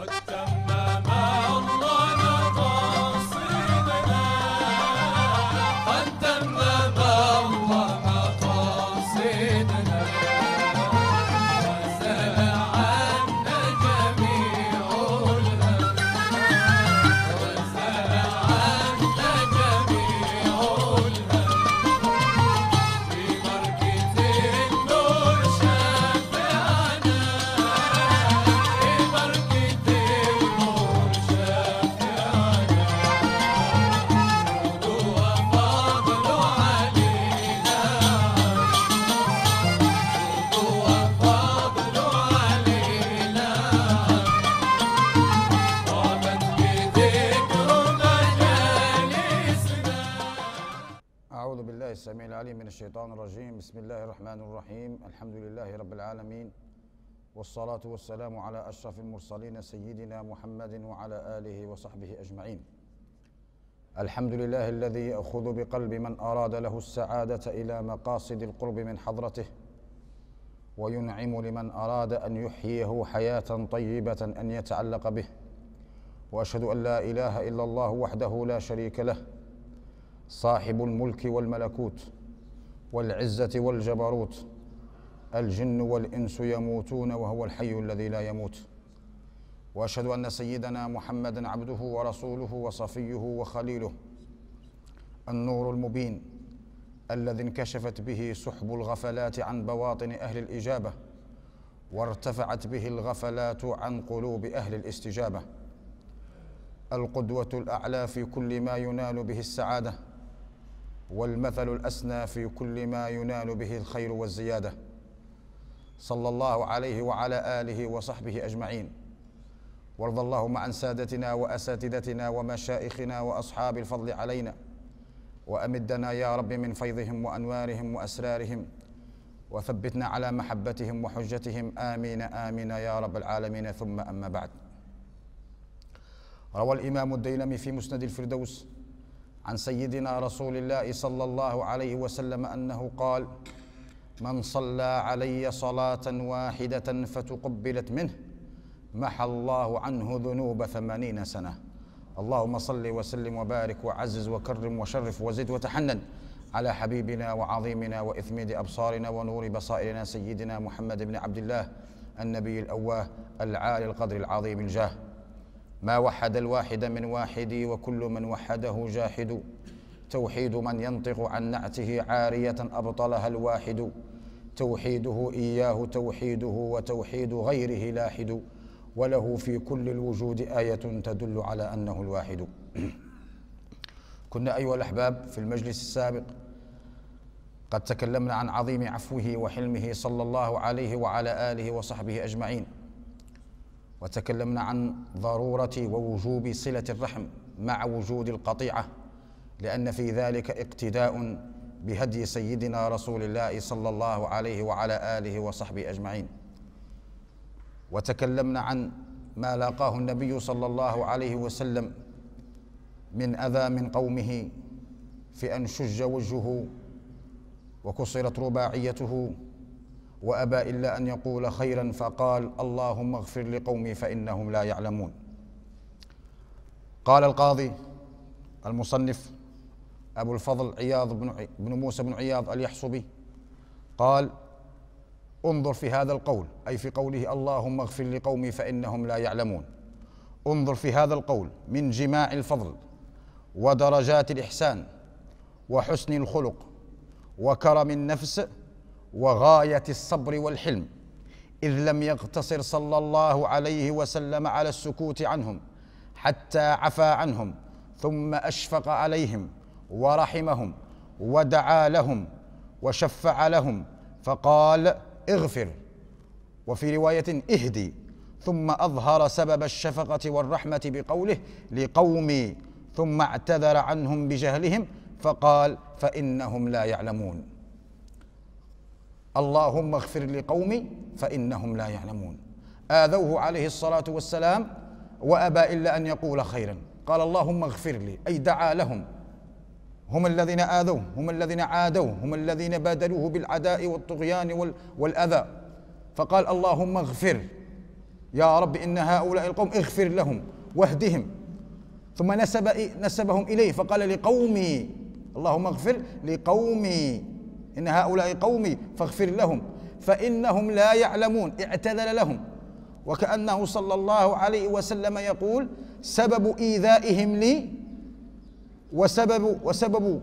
Otta بالله السميع العليم من الشيطان الرجيم بسم الله الرحمن الرحيم الحمد لله رب العالمين والصلاة والسلام على أشرف المرسلين سيدنا محمد وعلى آله وصحبه أجمعين الحمد لله الذي يأخذ بقلب من أراد له السعادة إلى مقاصد القرب من حضرته وينعم لمن أراد أن يحييه حياة طيبة أن يتعلق به وأشهد أن لا إله إلا الله وحده لا شريك له صاحب الملك والملكوت والعزه والجبروت الجن والانس يموتون وهو الحي الذي لا يموت واشهد ان سيدنا محمدا عبده ورسوله وصفيه وخليله النور المبين الذي انكشفت به سحب الغفلات عن بواطن اهل الاجابه وارتفعت به الغفلات عن قلوب اهل الاستجابه القدوه الاعلى في كل ما ينال به السعاده والمثل الاسنى في كل ما ينال به الخير والزياده صلى الله عليه وعلى اله وصحبه اجمعين وارض اللهم عن سادتنا واساتذتنا ومشائخنا واصحاب الفضل علينا وامدنا يا رب من فيضهم وانوارهم واسرارهم وثبتنا على محبتهم وحجتهم امين امين يا رب العالمين ثم اما بعد روى الامام الديلمي في مسند الفردوس عن سيدنا رسول الله صلى الله عليه وسلم انه قال من صلى علي صلاه واحده فتقبلت منه محى الله عنه ذنوب ثمانين سنه اللهم صل وسلم وبارك وعزز وكرم وشرف وزد وتحنن على حبيبنا وعظيمنا واثمد ابصارنا ونور بصائرنا سيدنا محمد بن عبد الله النبي الاواه العالي القدر العظيم الجاه ما وحد الواحد من واحدي وكل من وحده جاحد توحيد من ينطق عن نعته عارية أبطلها الواحد توحيده إياه توحيده وتوحيد غيره لاحد وله في كل الوجود آية تدل على أنه الواحد كنا أيها الأحباب في المجلس السابق قد تكلمنا عن عظيم عفوه وحلمه صلى الله عليه وعلى آله وصحبه أجمعين وتكلمنا عن ضروره ووجوب صله الرحم مع وجود القطيعه لان في ذلك اقتداء بهدي سيدنا رسول الله صلى الله عليه وعلى اله وصحبه اجمعين وتكلمنا عن ما لاقاه النبي صلى الله عليه وسلم من اذى من قومه في ان شج وجهه وكسرت رباعيته وابى الا ان يقول خيرا فقال اللهم اغفر لقومي فانهم لا يعلمون قال القاضي المصنف ابو الفضل عياض بن, بن موسى بن عياض اليحصبي قال انظر في هذا القول اي في قوله اللهم اغفر لقومي فانهم لا يعلمون انظر في هذا القول من جماع الفضل ودرجات الاحسان وحسن الخلق وكرم النفس وغايه الصبر والحلم اذ لم يقتصر صلى الله عليه وسلم على السكوت عنهم حتى عفا عنهم ثم اشفق عليهم ورحمهم ودعا لهم وشفع لهم فقال اغفر وفي روايه اهدي ثم اظهر سبب الشفقه والرحمه بقوله لقومي ثم اعتذر عنهم بجهلهم فقال فانهم لا يعلمون اللهم اغفر لقومي فانهم لا يعلمون اذوه عليه الصلاه والسلام وابى الا ان يقول خيرا قال اللهم اغفر لي اي دعا لهم هم الذين اذوه هم الذين عادوه هم الذين بادلوه بالعداء والطغيان والاذى فقال اللهم اغفر يا رب ان هؤلاء القوم اغفر لهم واهدهم ثم نسب نسبهم اليه فقال لقومي اللهم اغفر لقومي إن هؤلاء قومي فاغفر لهم فإنهم لا يعلمون اعتذر لهم وكأنه صلى الله عليه وسلم يقول سبب إيذائهم لي وسبب وسبب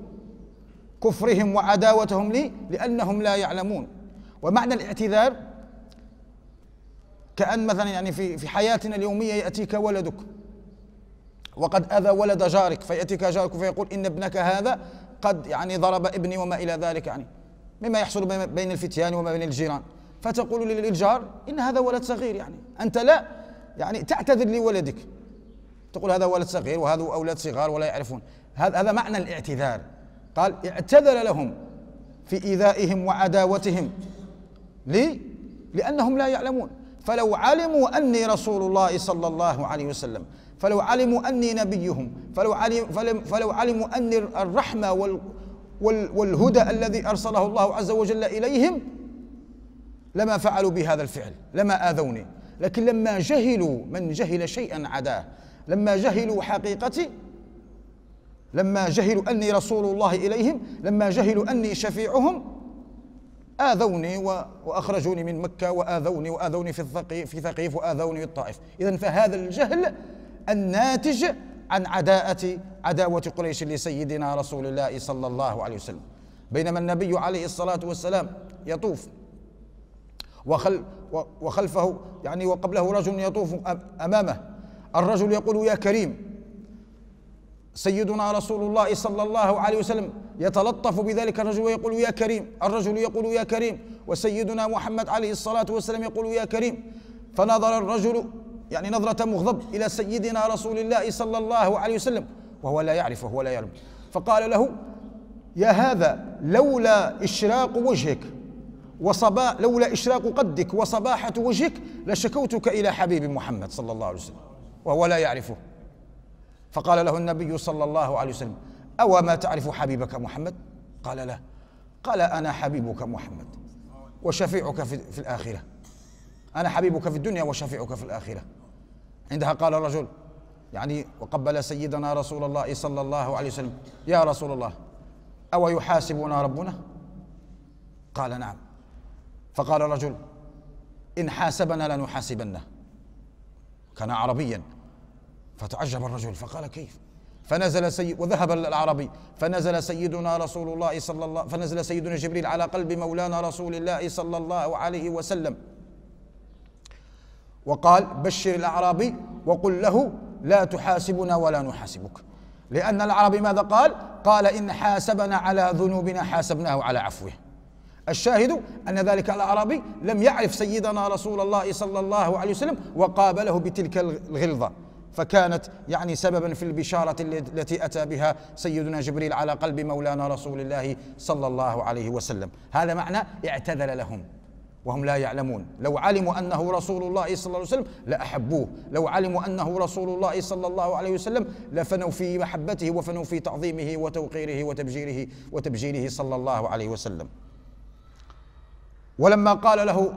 كفرهم وعداوتهم لي لأنهم لا يعلمون ومعنى الاعتذار كأن مثلا يعني في في حياتنا اليومية يأتيك ولدك وقد أذى ولد جارك فيأتيك جارك فيقول إن ابنك هذا قد يعني ضرب ابني وما إلى ذلك يعني مما يحصل بين الفتيان وما بين الجيران فتقول للجار إن هذا ولد صغير يعني أنت لا يعني تعتذر لولدك تقول هذا ولد صغير وهذا أولاد صغار ولا يعرفون هذا هذا معنى الاعتذار قال اعتذر لهم في إيذائهم وعداوتهم لي لأنهم لا يعلمون فلو علموا أني رسول الله صلى الله عليه وسلم فلو علموا أني نبيهم فلو, علموا, فلو, فلو علموا أني الرحمة والهدى الذي أرسله الله عز وجل إليهم لما فعلوا بهذا الفعل لما آذوني لكن لما جهلوا من جهل شيئا عداه لما جهلوا حقيقتي لما جهلوا أني رسول الله إليهم لما جهلوا أني شفيعهم آذوني وأخرجوني من مكة وآذوني وآذوني في الثقيف في ثقيف وآذوني الطائف إذا فهذا الجهل الناتج عن عداءة عداوة قريش لسيدنا رسول الله صلى الله عليه وسلم بينما النبي عليه الصلاة والسلام يطوف وخل وخلفه يعني وقبله رجل يطوف أمامه الرجل يقول يا كريم سيدنا رسول الله صلى الله عليه وسلم يتلطف بذلك الرجل ويقول يا كريم الرجل يقول يا كريم وسيدنا محمد عليه الصلاة والسلام يقول يا كريم فنظر الرجل يعني نظرة مغضب إلى سيدنا رسول الله صلى الله عليه وسلم وهو لا يعرفه ولا يعلم فقال له يا هذا لولا إشراق وجهك وصبا لولا إشراق قدك وصباحة وجهك لشكوتك إلى حبيب محمد صلى الله عليه وسلم وهو لا يعرفه فقال له النبي صلى الله عليه وسلم أو ما تعرف حبيبك محمد قال لا قال أنا حبيبك محمد وشفيعك في, في الآخرة أنا حبيبك في الدنيا وشفيعك في الآخرة عندها قال الرجل يعني وقبل سيدنا رسول الله صلى الله عليه وسلم يا رسول الله أو يحاسبنا ربنا قال نعم فقال الرجل إن حاسبنا لنحاسبنه كان عربيا فتعجب الرجل فقال كيف فنزل سيد وذهب العربي فنزل سيدنا رسول الله صلى الله فنزل سيدنا جبريل على قلب مولانا رسول الله صلى الله عليه وسلم وقال بشر الأعرابي وقل له لا تحاسبنا ولا نحاسبك لأن العربي ماذا قال؟ قال إن حاسبنا على ذنوبنا حاسبناه على عفوه الشاهد أن ذلك الأعرابي لم يعرف سيدنا رسول الله صلى الله عليه وسلم وقابله بتلك الغلظة فكانت يعني سببا في البشارة التي أتى بها سيدنا جبريل على قلب مولانا رسول الله صلى الله عليه وسلم هذا معنى اعتذل لهم وهم لا يعلمون لو علموا انه رسول الله صلى الله عليه وسلم لاحبوه لو علموا انه رسول الله صلى الله عليه وسلم لفنوا في محبته وفنوا في تعظيمه وتوقيره وتبجيله وتبجيله صلى الله عليه وسلم ولما قال له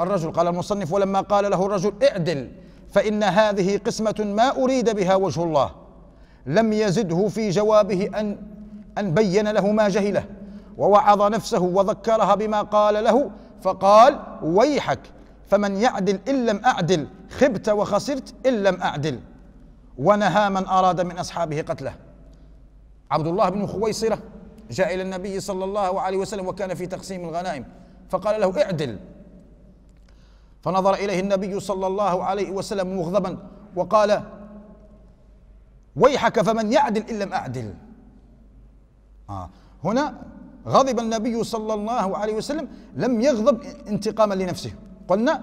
الرجل قال المصنف ولما قال له الرجل اعدل فان هذه قسمه ما اريد بها وجه الله لم يزده في جوابه ان ان بين له ما جهله ووعظ نفسه وذكرها بما قال له فقال ويحك فمن يعدل إن لم أعدل خبت وخسرت إن لم أعدل ونهى من أراد من أصحابه قتله عبد الله بن خويصرة جاء إلى النبي صلى الله عليه وسلم وكان في تقسيم الغنائم فقال له اعدل فنظر إليه النبي صلى الله عليه وسلم مغضبا وقال ويحك فمن يعدل إن لم أعدل آه هنا غضب النبي صلى الله عليه وسلم لم يغضب انتقاما لنفسه قلنا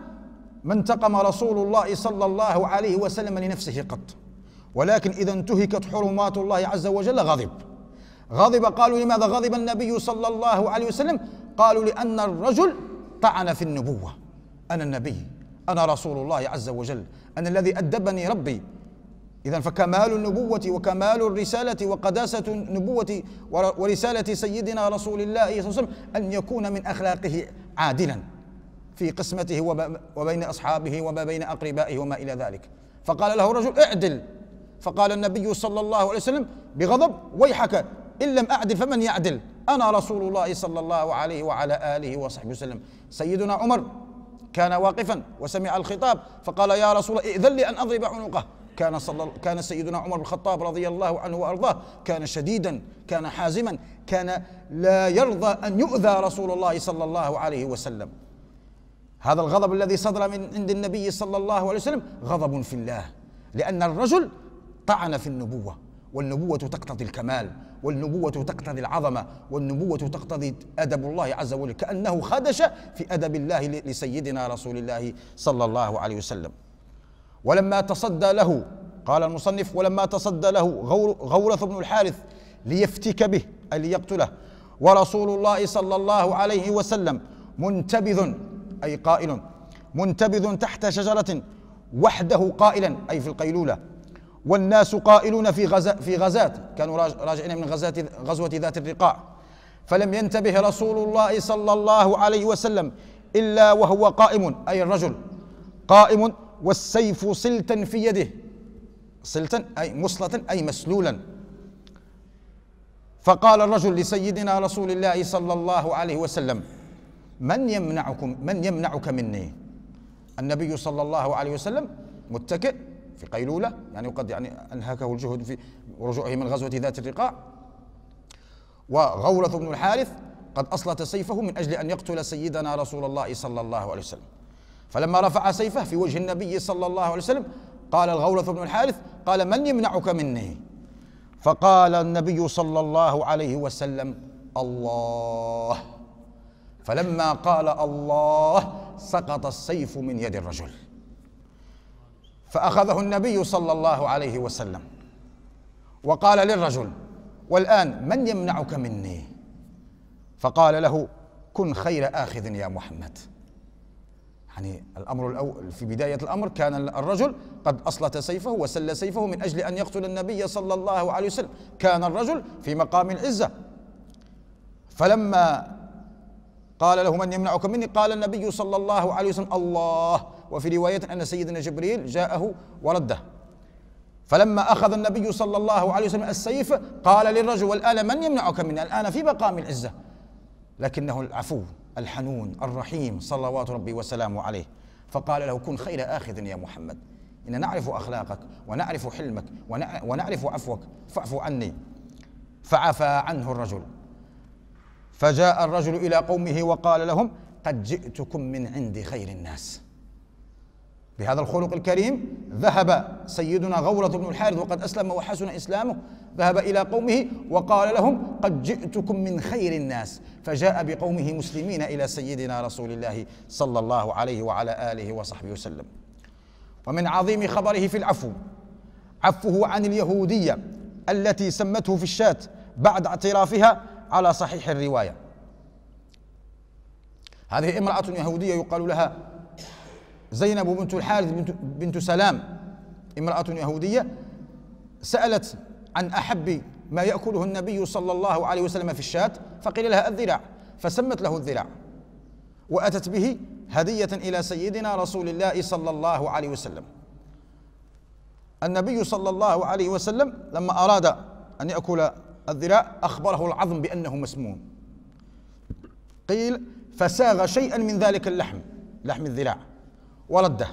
ما انتقم رسول الله صلى الله عليه وسلم لنفسه قط ولكن إذا انتهكت حرمات الله عز وجل غضب غضب قالوا لماذا غضب النبي صلى الله عليه وسلم قالوا لأن الرجل طعن في النبوة أنا النبي أنا رسول الله عز وجل أنا الذي أدبني ربي إذا فكمال النبوة وكمال الرسالة وقداسة النبوة ورسالة سيدنا رسول الله صلى الله عليه وسلم أن يكون من أخلاقه عادلا في قسمته وبين أصحابه وما بين أقربائه وما إلى ذلك فقال له الرجل اعدل فقال النبي صلى الله عليه وسلم بغضب ويحك إن لم أعدل فمن يعدل أنا رسول الله صلى الله عليه وعلى آله وصحبه وسلم سيدنا عمر كان واقفا وسمع الخطاب فقال يا رسول الله ائذن لي أن أضرب عنقه كان صلى كان سيدنا عمر بن الخطاب رضي الله عنه وارضاه كان شديدا كان حازما كان لا يرضى ان يؤذى رسول الله صلى الله عليه وسلم هذا الغضب الذي صدر من عند النبي صلى الله عليه وسلم غضب في الله لان الرجل طعن في النبوه والنبوه تقتضي الكمال والنبوه تقتضي العظمه والنبوه تقتضي ادب الله عز وجل كانه خدش في ادب الله لسيدنا رسول الله صلى الله عليه وسلم ولما تصدى له قال المصنف ولما تصدى له غورث بن الحارث ليفتك به أي ليقتله ورسول الله صلى الله عليه وسلم منتبذ أي قائل منتبذ تحت شجرة وحده قائلا أي في القيلولة والناس قائلون في غزاة في غزاة كانوا راجعين من غزاة غزوة ذات الرقاع فلم ينتبه رسول الله صلى الله عليه وسلم إلا وهو قائم أي الرجل قائم والسيف صلتا في يده صلتا أي مصلة أي مسلولا فقال الرجل لسيدنا رسول الله صلى الله عليه وسلم من يمنعكم من يمنعك مني النبي صلى الله عليه وسلم متكئ في قيلولة يعني قد يعني أنهكه الجهد في رجوعه من غزوة ذات الرقاع وغورث بن الحارث قد أصلت سيفه من أجل أن يقتل سيدنا رسول الله صلى الله عليه وسلم فلما رفع سيفه في وجه النبي صلى الله عليه وسلم قال الغولث بن الحارث قال من يمنعك مني فقال النبي صلى الله عليه وسلم الله فلما قال الله سقط السيف من يد الرجل فاخذه النبي صلى الله عليه وسلم وقال للرجل والان من يمنعك مني فقال له كن خير اخذ يا محمد يعني الأمر الأول في بداية الأمر كان الرجل قد أصلت سيفه وسل سيفه من أجل أن يقتل النبي صلى الله عليه وسلم كان الرجل في مقام العزة فلما قال له من يمنعك مني قال النبي صلى الله عليه وسلم الله وفي رواية أن سيدنا جبريل جاءه ورده فلما أخذ النبي صلى الله عليه وسلم السيف قال للرجل والآن من يمنعك مني الآن في مقام العزة لكنه العفو الحنون الرحيم صلوات ربي وسلامه عليه فقال له كن خير آخذ يا محمد إن نعرف أخلاقك ونعرف حلمك ونعرف عفوك فاعف عني فعفى عنه الرجل فجاء الرجل إلى قومه وقال لهم قد جئتكم من عند خير الناس بهذا الخلق الكريم ذهب سيدنا غورة بن الحارث وقد أسلم وحسن إسلامه ذهب إلى قومه وقال لهم قد جئتكم من خير الناس فجاء بقومه مسلمين إلى سيدنا رسول الله صلى الله عليه وعلى آله وصحبه وسلم ومن عظيم خبره في العفو عفوه عن اليهودية التي سمته في الشاة بعد اعترافها على صحيح الرواية هذه امرأة يهودية يقال لها زينب بنت الحارث بنت, بنت سلام امرأة يهودية سألت عن أحب ما يأكله النبي صلى الله عليه وسلم في الشاة فقيل لها الذراع فسمت له الذراع وأتت به هدية إلى سيدنا رسول الله صلى الله عليه وسلم النبي صلى الله عليه وسلم لما أراد أن يأكل الذراع أخبره العظم بأنه مسموم قيل فساغ شيئا من ذلك اللحم لحم الذراع ورده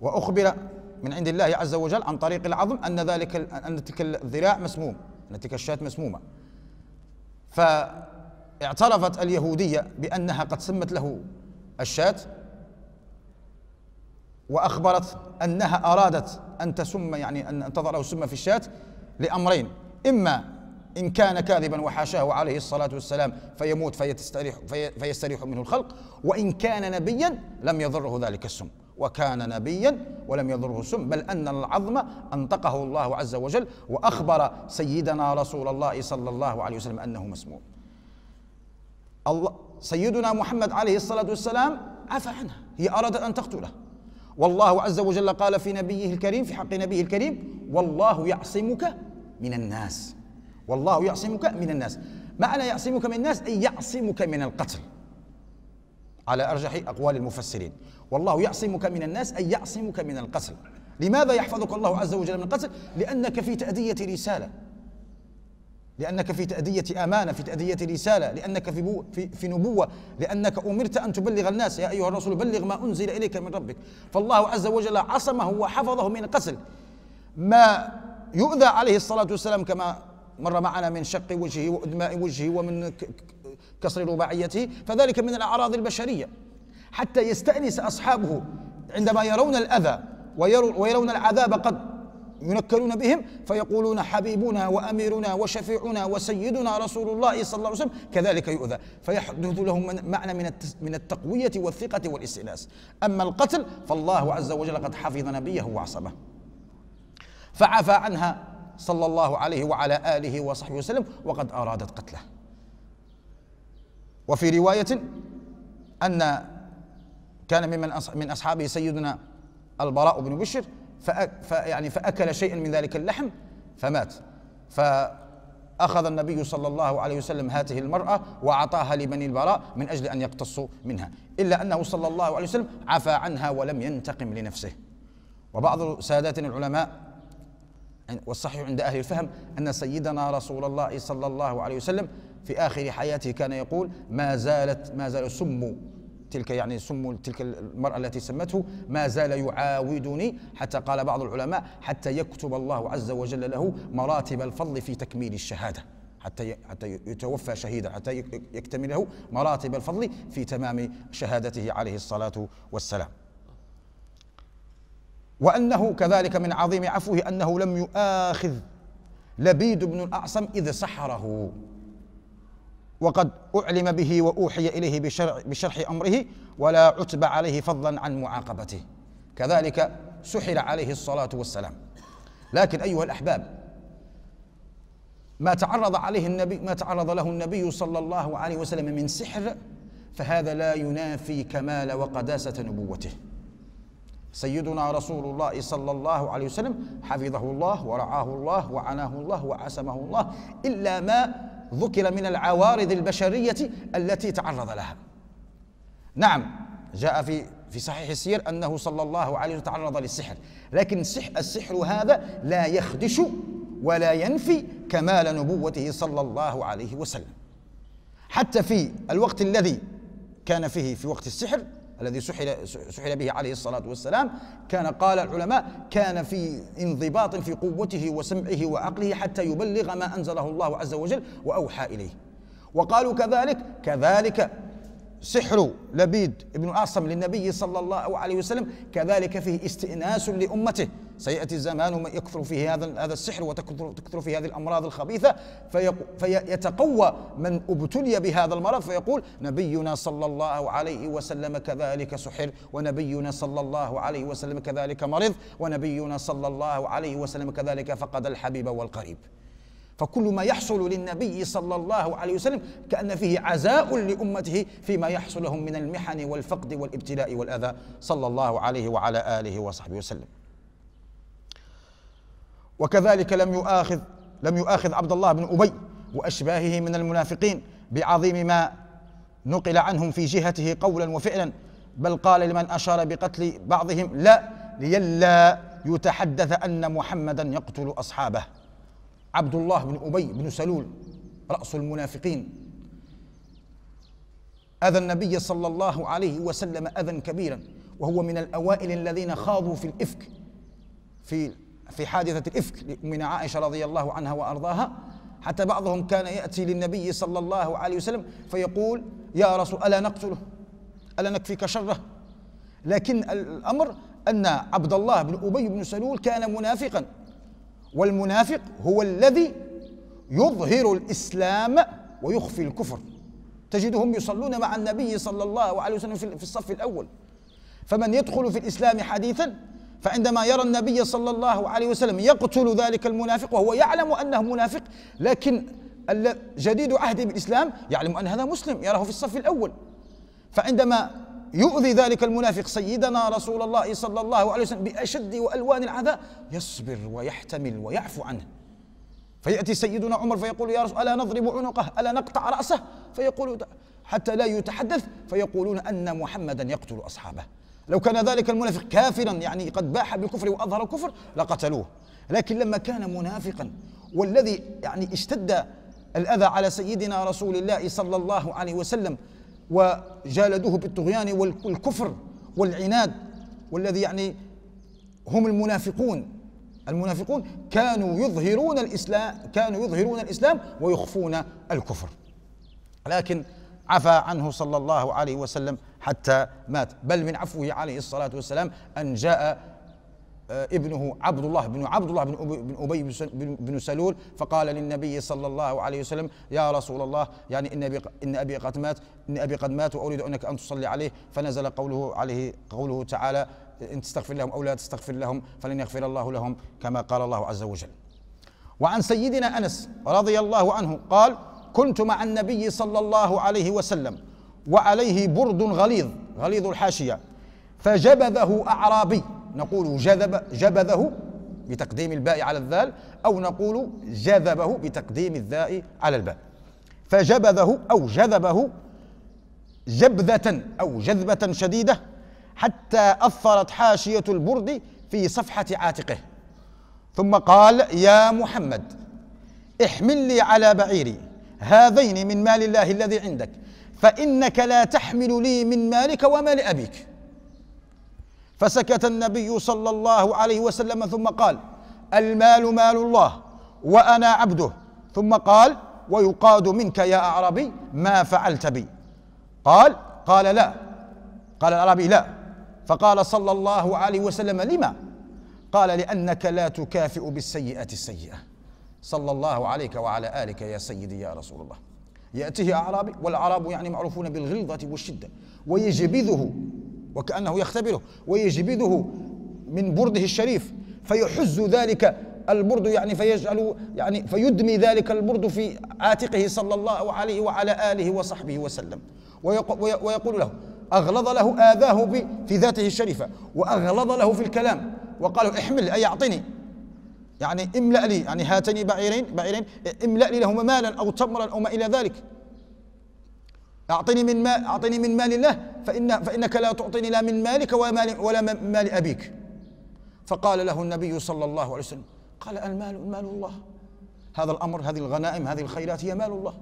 وأخبر من عند الله عز وجل عن طريق العظم أن ذلك أن تلك الذراع مسموم أن تلك الشاة مسمومة فاعترفت اليهودية بأنها قد سمت له الشاة وأخبرت أنها أرادت أن تسم يعني أن تضع له السم في الشاة لأمرين إما إن كان كاذبا وحاشاه عليه الصلاة والسلام فيموت فيستريح, فيستريح منه الخلق وإن كان نبيا لم يضره ذلك السم وكان نبيا ولم يضره سم بل ان العظم انطقه الله عز وجل واخبر سيدنا رسول الله صلى الله عليه وسلم انه مسموم الله سيدنا محمد عليه الصلاه والسلام عفى عنها هي ارادت ان تقتله والله عز وجل قال في نبيه الكريم في حق نبيه الكريم والله يعصمك من الناس والله يعصمك من الناس معنى يعصمك من الناس اي يعصمك من القتل على أرجح أقوال المفسرين والله يعصمك من الناس أي يعصمك من القتل لماذا يحفظك الله عز وجل من القتل لأنك في تأدية رسالة لأنك في تأدية أمانة في تأدية رسالة لأنك في, بو في, في نبوة لأنك أمرت أن تبلغ الناس يا أيها الرسول بلغ ما أنزل إليك من ربك فالله عز وجل عصمه وحفظه من القتل ما يؤذى عليه الصلاة والسلام كما مر معنا من شق وجهه وأدماء وجهه ومن كسر رباعيته فذلك من الأعراض البشرية حتى يستأنس أصحابه عندما يرون الأذى ويرون العذاب قد ينكرون بهم فيقولون حبيبنا وأميرنا وشفيعنا وسيدنا رسول الله صلى الله عليه وسلم كذلك يؤذى فيحدث لهم معنى من من التقوية والثقة والاستئناس أما القتل فالله عز وجل قد حفظ نبيه وعصمه فعفى عنها صلى الله عليه وعلى آله وصحبه وسلم وقد أرادت قتله وفي رواية أن كان ممن من أصحابه سيدنا البراء بن بشر فيعني فأكل شيئا من ذلك اللحم فمات فأخذ النبي صلى الله عليه وسلم هذه المرأة وأعطاها لبني البراء من أجل أن يقتصوا منها إلا أنه صلى الله عليه وسلم عفى عنها ولم ينتقم لنفسه وبعض ساداتنا العلماء والصحيح عند أهل الفهم أن سيدنا رسول الله صلى الله عليه وسلم في آخر حياته كان يقول ما زالت ما زال سم تلك يعني سم تلك المرأة التي سمته ما زال يعاودني حتى قال بعض العلماء حتى يكتب الله عز وجل له مراتب الفضل في تكميل الشهادة حتى حتى يتوفى شهيدا حتى يكتمل له مراتب الفضل في تمام شهادته عليه الصلاة والسلام وأنه كذلك من عظيم عفوه أنه لم يؤاخذ لبيد بن الأعصم إذ سحره وقد أعلم به وأوحي إليه بشرع بشرح أمره ولا عتب عليه فضلا عن معاقبته كذلك سحر عليه الصلاة والسلام لكن أيها الأحباب ما تعرض عليه النبي ما تعرض له النبي صلى الله عليه وسلم من سحر فهذا لا ينافي كمال وقداسة نبوته سيدنا رسول الله صلى الله عليه وسلم حفظه الله ورعاه الله وعناه الله وعسمه الله إلا ما ذكر من العوارض البشرية التي تعرض لها نعم جاء في في صحيح السير أنه صلى الله عليه وسلم تعرض للسحر لكن السحر هذا لا يخدش ولا ينفي كمال نبوته صلى الله عليه وسلم حتى في الوقت الذي كان فيه في وقت السحر الذي سحل سحل به عليه الصلاه والسلام كان قال العلماء كان في انضباط في قوته وسمعه وعقله حتى يبلغ ما انزله الله عز وجل واوحى اليه وقالوا كذلك كذلك سحر لبيد بن عاصم للنبي صلى الله عليه وسلم كذلك فيه استئناس لأمته سيأتي الزمان ما يكثر فيه هذا هذا السحر وتكثر فيه هذه الأمراض الخبيثة فيتقوى من ابتلي بهذا المرض فيقول نبينا صلى الله عليه وسلم كذلك سحر ونبينا صلى الله عليه وسلم كذلك مرض ونبينا صلى الله عليه وسلم كذلك فقد الحبيب والقريب فكل ما يحصل للنبي صلى الله عليه وسلم كأن فيه عزاء لأمته فيما يحصل لهم من المحن والفقد والابتلاء والأذى صلى الله عليه وعلى آله وصحبه وسلم وكذلك لم يؤاخذ لم يؤاخذ عبد الله بن أبي وأشباهه من المنافقين بعظيم ما نقل عنهم في جهته قولا وفعلا بل قال لمن أشار بقتل بعضهم لا لئلا يتحدث أن محمدا يقتل أصحابه عبد الله بن أبي بن سلول رأس المنافقين أذى النبي صلى الله عليه وسلم أذى كبيرا وهو من الأوائل الذين خاضوا في الإفك في في حادثة الإفك من عائشة رضي الله عنها وأرضاها حتى بعضهم كان يأتي للنبي صلى الله عليه وسلم فيقول يا رسول ألا نقتله ألا نكفيك شره لكن الأمر أن عبد الله بن أبي بن سلول كان منافقا والمنافق هو الذي يظهر الاسلام ويخفي الكفر تجدهم يصلون مع النبي صلى الله عليه وسلم في الصف الاول فمن يدخل في الاسلام حديثا فعندما يرى النبي صلى الله عليه وسلم يقتل ذلك المنافق وهو يعلم انه منافق لكن جديد عهد بالاسلام يعلم ان هذا مسلم يراه في الصف الاول فعندما يؤذي ذلك المنافق سيدنا رسول الله صلى الله عليه وسلم بأشد وألوان العذاب يصبر ويحتمل ويعفو عنه فيأتي سيدنا عمر فيقول يا رسول ألا نضرب عنقه ألا نقطع رأسه فيقول حتى لا يتحدث فيقولون أن محمدا يقتل أصحابه لو كان ذلك المنافق كافرا يعني قد باح بالكفر وأظهر الكفر لقتلوه لكن لما كان منافقا والذي يعني اشتد الأذى على سيدنا رسول الله صلى الله عليه وسلم وجالدوه بالطغيان والكفر والعناد والذي يعني هم المنافقون المنافقون كانوا يظهرون الاسلام كانوا يظهرون الاسلام ويخفون الكفر لكن عفى عنه صلى الله عليه وسلم حتى مات بل من عفوه عليه الصلاه والسلام ان جاء آه، ابنه عبد الله بن عبد الله بن ابي بن سلول فقال للنبي صلى الله عليه وسلم يا رسول الله يعني ان ابي ان ابي قد مات ان ابي قد مات واريد انك ان تصلي عليه فنزل قوله عليه قوله تعالى ان تستغفر لهم او لا تستغفر لهم فلن يغفر الله لهم كما قال الله عز وجل. وعن سيدنا انس رضي الله عنه قال: كنت مع النبي صلى الله عليه وسلم وعليه برد غليظ غليظ الحاشيه فجبذه اعرابي نقول جذب جبذه بتقديم الباء على الذال أو نقول جذبه بتقديم الذاء على الباء فجبذه أو جذبه جبذة أو جذبة شديدة حتى أثرت حاشية البرد في صفحة عاتقه ثم قال يا محمد احمل لي على بعيري هذين من مال الله الذي عندك فإنك لا تحمل لي من مالك ومال أبيك فسكت النبي صلى الله عليه وسلم ثم قال المال مال الله وانا عبده ثم قال ويقاد منك يا اعرابي ما فعلت بي قال قال لا قال الاعرابي لا فقال صلى الله عليه وسلم لما قال لانك لا تكافئ بالسيئه السيئه صلى الله عليك وعلى الك يا سيدي يا رسول الله ياتيه اعرابي والاعراب يعني معروفون بالغلظه والشده ويجبذه وكأنه يختبره ويجبده من برده الشريف فيحز ذلك البرد يعني فيجعل يعني فيدمي ذلك البرد في عاتقه صلى الله عليه وعلى آله وصحبه وسلم ويقول له أغلظ له آذاه في ذاته الشريفة وأغلظ له في الكلام وقال احمل أي أعطني يعني املأ لي يعني هاتني بعيرين بعيرين املأ لي لهما مالا أو تمرا أو ما إلى ذلك أعطني من مال أعطني من مال الله فإن فإنك لا تعطيني لا من مالك ولا مال, ولا مال أبيك فقال له النبي صلى الله عليه وسلم قال المال مال الله هذا الأمر هذه الغنائم هذه الخيرات هي مال الله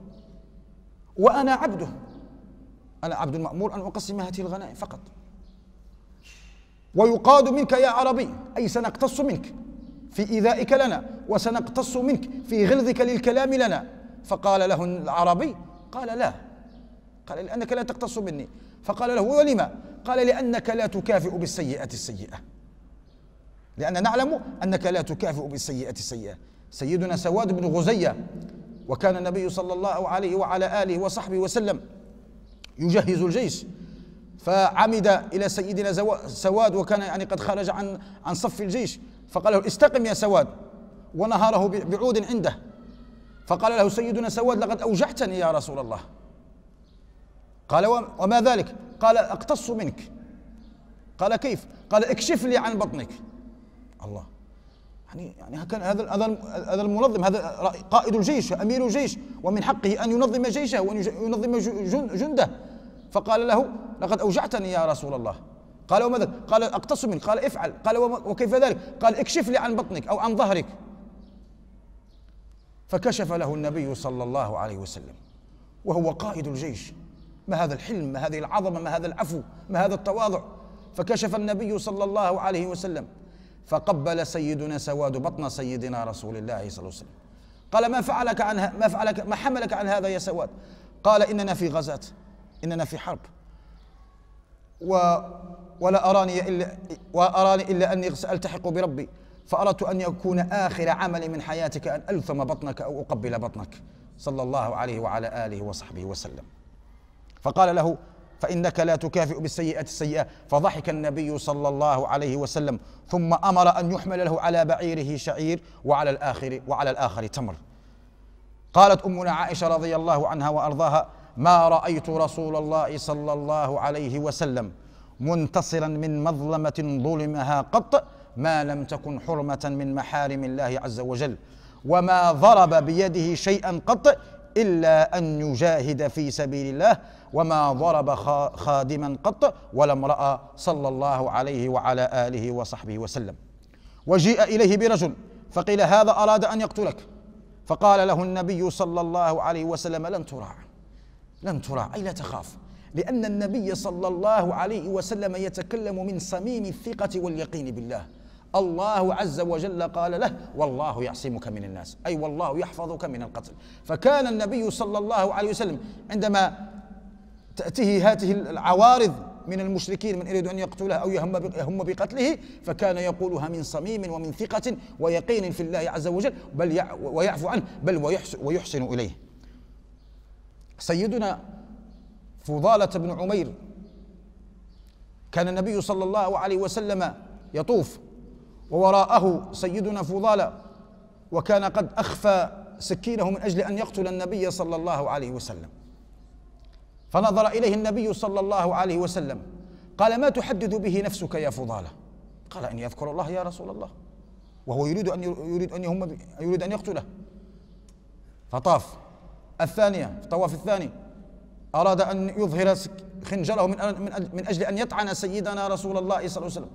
وأنا عبده أنا عبد مأمور أن أقسم هذه الغنائم فقط ويقاد منك يا عربي أي سنقتص منك في إيذائك لنا وسنقتص منك في غلظك للكلام لنا فقال له العربي قال لا قال لأنك لا تقتص مني فقال له ولما قال لأنك لا تكافئ بالسيئة السيئة لأن نعلم أنك لا تكافئ بالسيئة السيئة سيدنا سواد بن غزية وكان النبي صلى الله عليه وعلى آله وصحبه وسلم يجهز الجيش فعمد إلى سيدنا سواد وكان يعني قد خرج عن عن صف الجيش فقال له استقم يا سواد ونهره بعود عنده فقال له سيدنا سواد لقد أوجعتني يا رسول الله قال وما ذلك قال أقتص منك قال كيف قال اكشف لي عن بطنك الله يعني يعني هذا هذا المنظم هذا قائد الجيش امير الجيش ومن حقه ان ينظم جيشه وان ينظم جنده فقال له لقد اوجعتني يا رسول الله قال وماذا قال اقتص منك قال افعل قال وكيف ذلك قال اكشف لي عن بطنك او عن ظهرك فكشف له النبي صلى الله عليه وسلم وهو قائد الجيش ما هذا الحلم ما هذه العظمه ما هذا العفو ما هذا التواضع فكشف النبي صلى الله عليه وسلم فقبل سيدنا سواد بطن سيدنا رسول الله صلى الله عليه وسلم قال ما فعلك عن ما فعلك ما حملك عن هذا يا سواد قال اننا في غزاه اننا في حرب و ولا أراني إلا وأراني إلا أني سألتحق بربي فأردت أن يكون آخر عملي من حياتك أن ألثم بطنك أو أقبل بطنك صلى الله عليه وعلى آله وصحبه وسلم فقال له فإنك لا تكافئ بالسيئة السيئة فضحك النبي صلى الله عليه وسلم ثم أمر أن يحمل له على بعيره شعير وعلى الآخر وعلى الآخر تمر قالت أمنا عائشة رضي الله عنها وأرضاها ما رأيت رسول الله صلى الله عليه وسلم منتصرا من مظلمة ظلمها قط ما لم تكن حرمة من محارم الله عز وجل وما ضرب بيده شيئا قط إلا أن يجاهد في سبيل الله وما ضرب خادما قط ولا امرأ صلى الله عليه وعلى آله وصحبه وسلم وجيء إليه برجل فقيل هذا أراد أن يقتلك فقال له النبي صلى الله عليه وسلم لن تراع لن تراع أي لا تخاف لأن النبي صلى الله عليه وسلم يتكلم من صميم الثقة واليقين بالله الله عز وجل قال له والله يعصمك من الناس أي والله يحفظك من القتل فكان النبي صلى الله عليه وسلم عندما تأتيه هذه العوارض من المشركين من يريد أن يقتله أو يهم بقتله فكان يقولها من صميم ومن ثقة ويقين في الله عز وجل بل ويعفو عنه بل ويحسن إليه سيدنا فضالة بن عمير كان النبي صلى الله عليه وسلم يطوف ووراءه سيدنا فضالة وكان قد أخفى سكينه من أجل أن يقتل النبي صلى الله عليه وسلم فنظر إليه النبي صلى الله عليه وسلم قال ما تحدث به نفسك يا فضالة قال أن يذكر الله يا رسول الله وهو يريد أن يريد أن يهم يريد أن يقتله فطاف الثانية طواف الثاني أراد أن يظهر خنجره من من أجل أن يطعن سيدنا رسول الله صلى الله عليه وسلم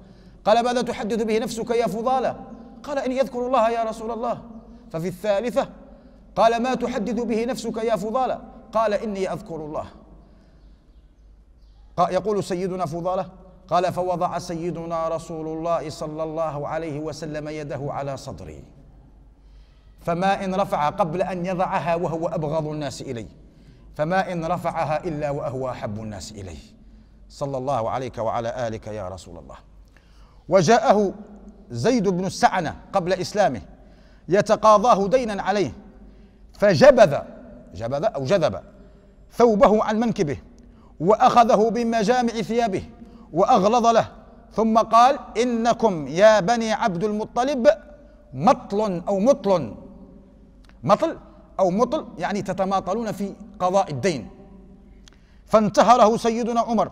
قال ماذا تحدث به نفسك يا فضالة قال إني أذكر الله يا رسول الله ففي الثالثة قال ما تحدث به نفسك يا فضالة قال إني أذكر الله يقول سيدنا فضالة قال فوضع سيدنا رسول الله صلى الله عليه وسلم يده على صدري فما إن رفع قبل أن يضعها وهو أبغض الناس إلي فما إن رفعها إلا وهو أحب الناس إليه صلى الله عليك وعلى آلك يا رسول الله وجاءه زيد بن السعنة قبل إسلامه يتقاضاه دينا عليه فجبذ جبذ أو جذب ثوبه عن منكبه وأخذه بمجامع ثيابه وأغلظ له ثم قال إنكم يا بني عبد المطلب مطل أو مطل مطل أو مطل يعني تتماطلون في قضاء الدين فانتهره سيدنا عمر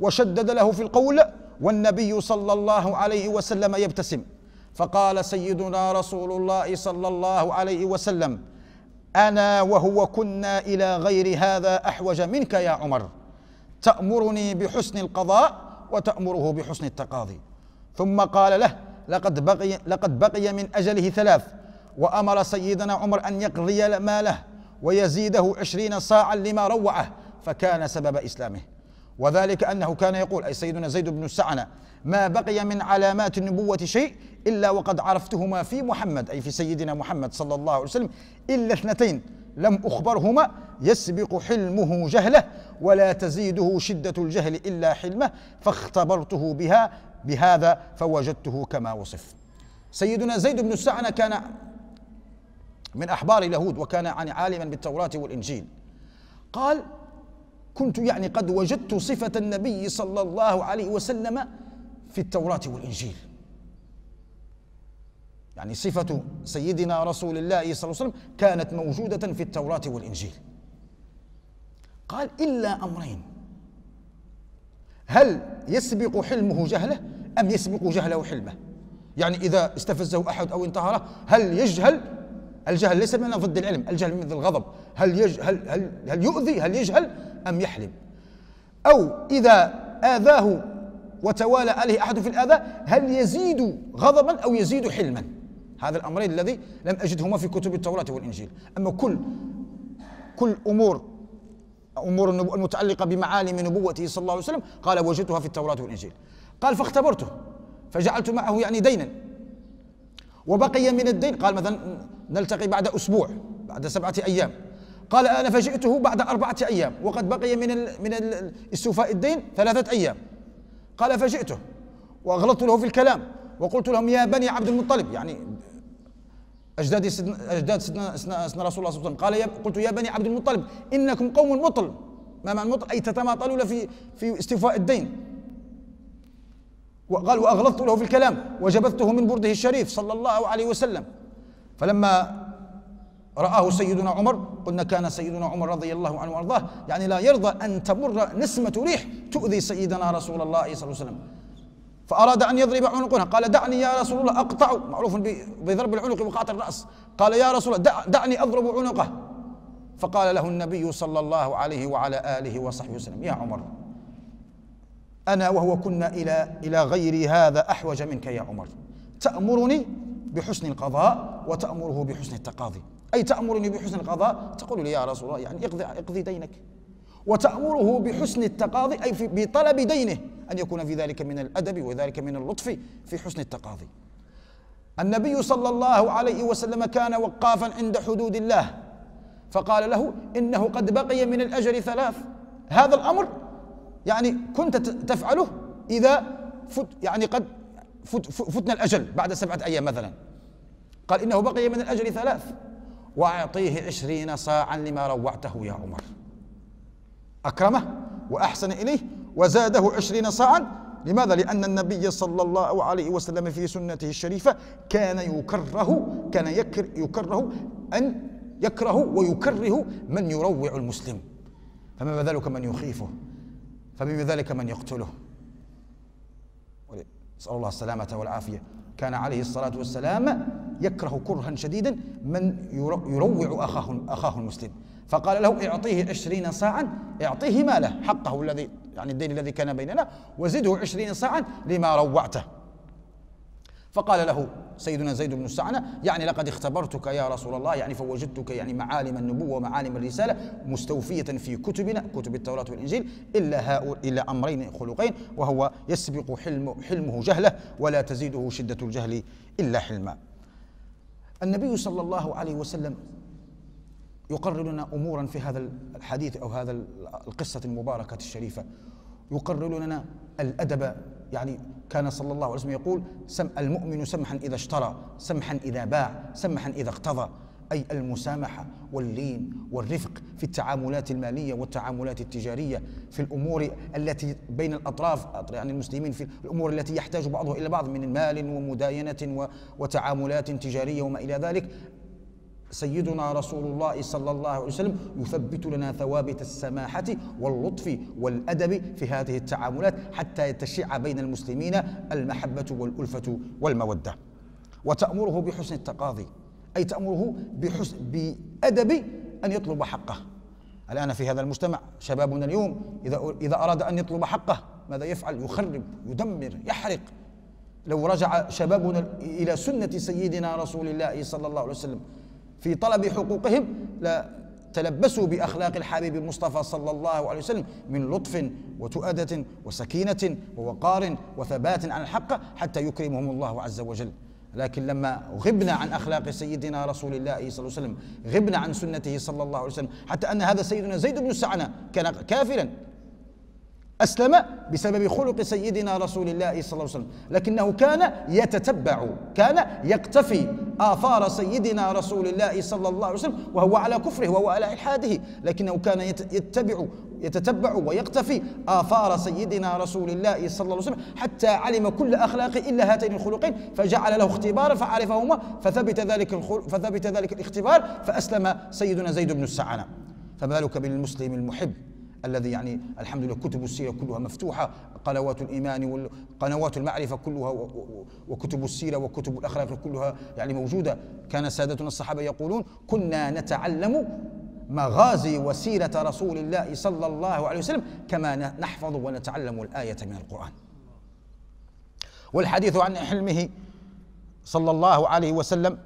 وشدد له في القول والنبي صلى الله عليه وسلم يبتسم فقال سيدنا رسول الله صلى الله عليه وسلم انا وهو كنا الى غير هذا احوج منك يا عمر تامرني بحسن القضاء وتامره بحسن التقاضي ثم قال له لقد بقي لقد بقي من اجله ثلاث وامر سيدنا عمر ان يقضي ماله ويزيده عشرين صاعا لما روعه فكان سبب اسلامه وذلك أنه كان يقول أي سيدنا زيد بن السعنة ما بقي من علامات النبوة شيء إلا وقد عرفتهما في محمد أي في سيدنا محمد صلى الله عليه وسلم إلا اثنتين لم أخبرهما يسبق حلمه جهله ولا تزيده شدة الجهل إلا حلمه فاختبرته بها بهذا فوجدته كما وصف سيدنا زيد بن السعنة كان من أحبار اليهود وكان يعني عالما بالتوراة والإنجيل قال كنت يعني قد وجدت صفة النبي صلى الله عليه وسلم في التوراة والإنجيل يعني صفة سيدنا رسول الله صلى الله عليه وسلم كانت موجودة في التوراة والإنجيل قال إلا أمرين هل يسبق حلمه جهله أم يسبق جهله حلمه يعني إذا استفزه أحد أو انتهره هل يجهل الجهل ليس من ضد العلم الجهل ضد الغضب هل, يج... هل, هل, هل يؤذي هل يجهل أم يحلم أو إذا آذاه وتوالى عليه أحد في الآذى هل يزيد غضبا أو يزيد حلما هذا الأمرين الذي لم أجدهما في كتب التوراة والإنجيل أما كل كل أمور أمور المتعلقة بمعالم نبوته صلى الله عليه وسلم قال وجدتها في التوراة والإنجيل قال فاختبرته فجعلت معه يعني دينا وبقي من الدين قال مثلا نلتقي بعد أسبوع بعد سبعة أيام قال أنا فجئته بعد أربعة أيام وقد بقي من من استوفاء الدين ثلاثة أيام قال فجئته وأغلطت له في الكلام وقلت لهم يا بني عبد المطلب يعني أجداد سيدنا أجداد سيدنا سيدنا رسول الله صلى الله عليه وسلم قال يا قلت يا بني عبد المطلب إنكم قوم مطل ما معنى مطل أي تتماطلون في في استيفاء الدين وقال وأغلظت له في الكلام وجبثته من برده الشريف صلى الله عليه وسلم فلما رآه سيدنا عمر قلنا كان سيدنا عمر رضي الله عنه وارضاه يعني لا يرضى أن تمر نسمة ريح تؤذي سيدنا رسول الله صلى الله عليه وسلم فأراد أن يضرب عنقنا قال دعني يا رسول الله أقطع معروف بضرب العنق وقاطع الرأس قال يا رسول الله دعني أضرب عنقه فقال له النبي صلى الله عليه وعلى آله وصحبه وسلم يا عمر أنا وهو كنا إلى إلى غير هذا أحوج منك يا عمر تأمرني بحسن القضاء وتأمره بحسن التقاضي أي تأمرني بحسن القضاء تقول لي يا رسول الله يعني اقضي, اقضي دينك وتأمره بحسن التقاضي أي في بطلب دينه أن يكون في ذلك من الأدب وذلك من اللطف في حسن التقاضي النبي صلى الله عليه وسلم كان وقافا عند حدود الله فقال له إنه قد بقي من الأجر ثلاث هذا الأمر يعني كنت تفعله إذا فت يعني قد فتنا الأجل بعد سبعة أيام مثلا قال إنه بقي من الأجر ثلاث وأعطيه عشرين صاعا لما روعته يا عمر أكرمه وأحسن إليه وزاده عشرين صاعا لماذا؟ لأن النبي صلى الله عليه وسلم في سنته الشريفة كان يكره كان يكر يكره أن يكره ويكره من يروع المسلم فما ذلك من يخيفه فبما ذلك من يقتله نسأل الله السلامة والعافية كان عليه الصلاة والسلام يكره كرها شديدا من يروع أخاه, أخاه المسلم فقال له اعطيه عشرين ساعة اعطيه ماله حقه الذي يعني الدين الذي كان بيننا وزده عشرين ساعة لما روعته فقال له سيدنا زيد بن السعنة يعني لقد اختبرتك يا رسول الله يعني فوجدتك يعني معالم النبوة ومعالم الرسالة مستوفية في كتبنا كتب التوراة والإنجيل إلا هؤلاء إلا أمرين خلقين وهو يسبق حلم حلمه جهله ولا تزيده شدة الجهل إلا حلما النبي صلى الله عليه وسلم يقرر لنا امورا في هذا الحديث او هذا القصه المباركه الشريفه يقرر لنا الادب يعني كان صلى الله عليه وسلم يقول سم المؤمن سمحا اذا اشترى سمحا اذا باع سمحا اذا اقتضى أي المسامحة واللين والرفق في التعاملات المالية والتعاملات التجارية في الأمور التي بين الأطراف يعني المسلمين في الأمور التي يحتاج بعضها إلى بعض من مال ومداينة وتعاملات تجارية وما إلى ذلك سيدنا رسول الله صلى الله عليه وسلم يثبت لنا ثوابت السماحة واللطف والأدب في هذه التعاملات حتى تشع بين المسلمين المحبة والألفة والمودة وتأمره بحسن التقاضي أي تأمره بحسن بأدب أن يطلب حقه الآن في هذا المجتمع شبابنا اليوم إذا إذا أراد أن يطلب حقه ماذا يفعل؟ يخرب يدمر يحرق لو رجع شبابنا إلى سنة سيدنا رسول الله صلى الله عليه وسلم في طلب حقوقهم لا تلبسوا بأخلاق الحبيب المصطفى صلى الله عليه وسلم من لطف وتؤدة وسكينة ووقار وثبات عن الحق حتى يكرمهم الله عز وجل لكن لما غبنا عن اخلاق سيدنا رسول الله صلى الله عليه وسلم غبنا عن سنته صلى الله عليه وسلم حتى ان هذا سيدنا زيد بن سعنه كان كافرا اسلم بسبب خلق سيدنا رسول الله صلى الله عليه وسلم لكنه كان يتتبع كان يقتفي اثار سيدنا رسول الله صلى الله عليه وسلم وهو على كفره وهو على الحاده لكنه كان يتبع يتتبع ويقتفي آثار سيدنا رسول الله صلى الله عليه وسلم حتى علم كل أخلاق إلا هاتين الخلقين فجعل له اختبارا فعرفهما فثبت ذلك فثبت ذلك الاختبار فأسلم سيدنا زيد بن السعنة فما بالك بالمسلم المحب الذي يعني الحمد لله كتب السيرة كلها مفتوحة قنوات الإيمان وقنوات المعرفة كلها وكتب السيرة وكتب الأخلاق كلها يعني موجودة كان سادتنا الصحابة يقولون كنا نتعلم مغازي وسيرة رسول الله صلى الله عليه وسلم كما نحفظ ونتعلم الآية من القرآن والحديث عن حلمه صلى الله عليه وسلم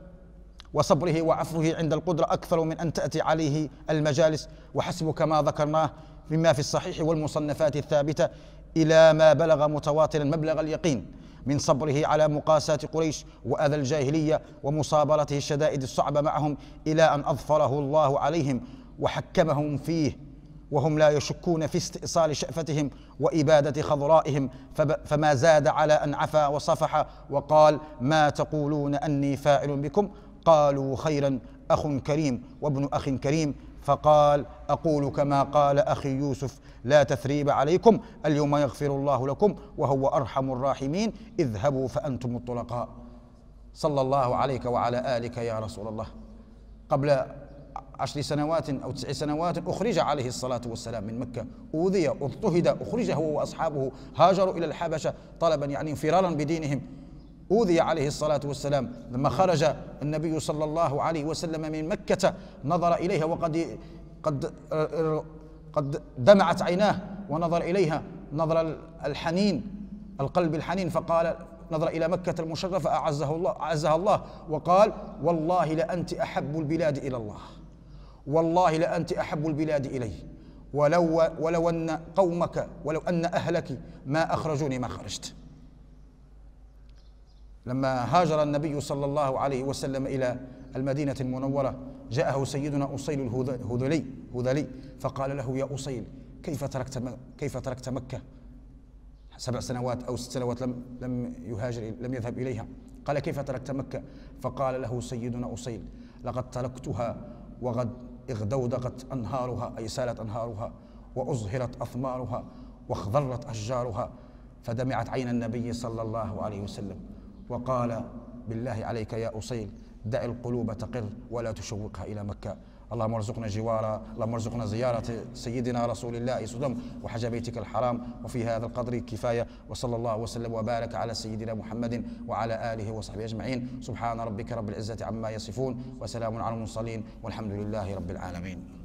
وصبره وعفوه عند القدرة أكثر من أن تأتي عليه المجالس وحسبك ما ذكرناه مما في الصحيح والمصنفات الثابتة إلى ما بلغ متواترا مبلغ اليقين من صبره على مقاساة قريش وأذى الجاهلية ومصابرته الشدائد الصعبة معهم إلى أن أظفره الله عليهم وحكمهم فيه وهم لا يشكون في استئصال شأفتهم وإبادة خضرائهم فما زاد على أن عفا وصفح وقال ما تقولون أني فاعل بكم قالوا خيرا أخ كريم وابن أخ كريم فقال اقول كما قال اخي يوسف لا تثريب عليكم اليوم يغفر الله لكم وهو ارحم الراحمين اذهبوا فانتم الطلقاء صلى الله عليك وعلى الك يا رسول الله قبل عشر سنوات او تسع سنوات اخرج عليه الصلاه والسلام من مكه اوذي اضطهد اخرج هو واصحابه هاجروا الى الحبشه طلبا يعني انفرارا بدينهم أوذي عليه الصلاة والسلام لما خرج النبي صلى الله عليه وسلم من مكة نظر إليها وقد قد قد دمعت عيناه ونظر إليها نظر الحنين القلب الحنين فقال نظر إلى مكة المشرفة أعزها الله أعزها الله وقال والله لأنت أحب البلاد إلى الله والله لأنت أحب البلاد إلي ولو ولو أن قومك ولو أن أهلك ما أخرجوني ما خرجت لما هاجر النبي صلى الله عليه وسلم إلى المدينة المنورة جاءه سيدنا أصيل الهذلي هذلي فقال له يا أصيل كيف تركت كيف تركت مكة سبع سنوات أو ست سنوات لم لم يهاجر لم يذهب إليها قال كيف تركت مكة فقال له سيدنا أصيل لقد تركتها وقد اغدودقت أنهارها أي سالت أنهارها وأزهرت أثمارها واخضرت أشجارها فدمعت عين النبي صلى الله عليه وسلم وقال بالله عليك يا أصيل دع القلوب تقر ولا تشوقها إلى مكة اللهم ارزقنا جوارا اللهم ارزقنا زيارة سيدنا رسول الله صدم وحج بيتك الحرام وفي هذا القدر كفاية وصلى الله وسلم وبارك على سيدنا محمد وعلى آله وصحبه أجمعين سبحان ربك رب العزة عما يصفون وسلام على المرسلين والحمد لله رب العالمين